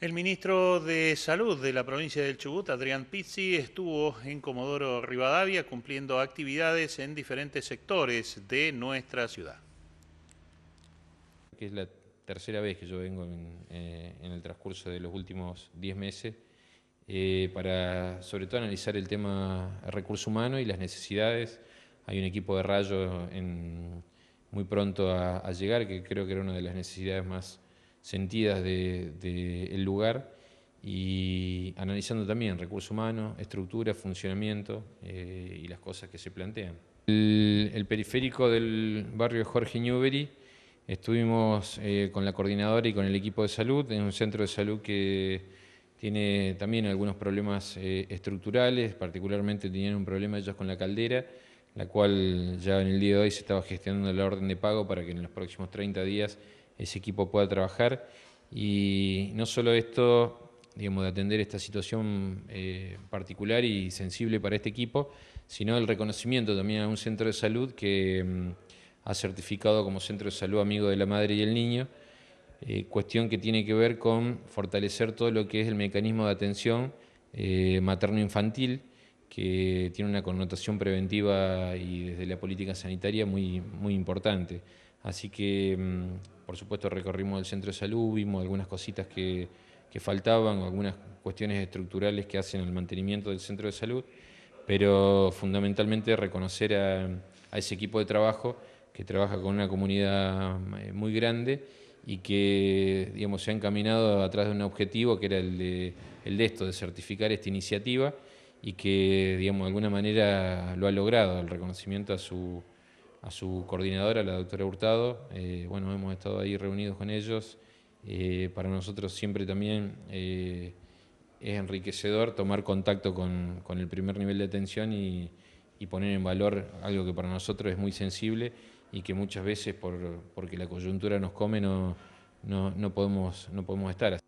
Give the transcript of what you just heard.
El ministro de Salud de la provincia del Chubut, Adrián Pizzi, estuvo en Comodoro Rivadavia cumpliendo actividades en diferentes sectores de nuestra ciudad. Que es la tercera vez que yo vengo en, eh, el transcurso de los últimos 10 meses eh, para sobre todo analizar el tema recurso humano y las necesidades. Hay un equipo de rayos muy pronto a, a llegar que creo que era una de las necesidades más sentidas del de, lugar y analizando también recursos humanos, estructura, funcionamiento eh, y las cosas que se plantean. El, periférico del barrio Jorge Newbery estuvimos eh, con la coordinadora y con el equipo de salud en un centro de salud que tiene también algunos problemas eh, estructurales, particularmente tenían un problema ellos con la caldera, la cual ya en el día de hoy se estaba gestionando la orden de pago para que en los próximos 30 días ese equipo pueda trabajar. Y no solo esto, digamos, de atender esta situación eh, particular y sensible para este equipo, sino el reconocimiento también a un centro de salud que mm, ha certificado como centro de salud amigo de la madre y el niño, eh, cuestión que tiene que ver con fortalecer todo lo que es el mecanismo de atención eh, materno-infantil, que tiene una connotación preventiva y desde la política sanitaria muy importante. Así que, mm, por supuesto, recorrimos el centro de salud, vimos algunas cositas que, faltaban algunas cuestiones estructurales que hacen el mantenimiento del centro de salud, pero fundamentalmente reconocer a, ese equipo de trabajo que trabaja con una comunidad eh, muy grande y que digamos, se ha encaminado atrás de un objetivo que era el de, esto, de certificar esta iniciativa y que digamos, de alguna manera lo ha logrado, el reconocimiento a su, a su coordinadora, la doctora Hurtado. Eh, bueno, hemos estado ahí reunidos con ellos. Eh, para nosotros siempre también eh, es enriquecedor tomar contacto con, el primer nivel de atención y, y, poner en valor algo que para nosotros es muy sensible y que muchas veces por, porque la coyuntura nos come no, no, podemos, no podemos estar.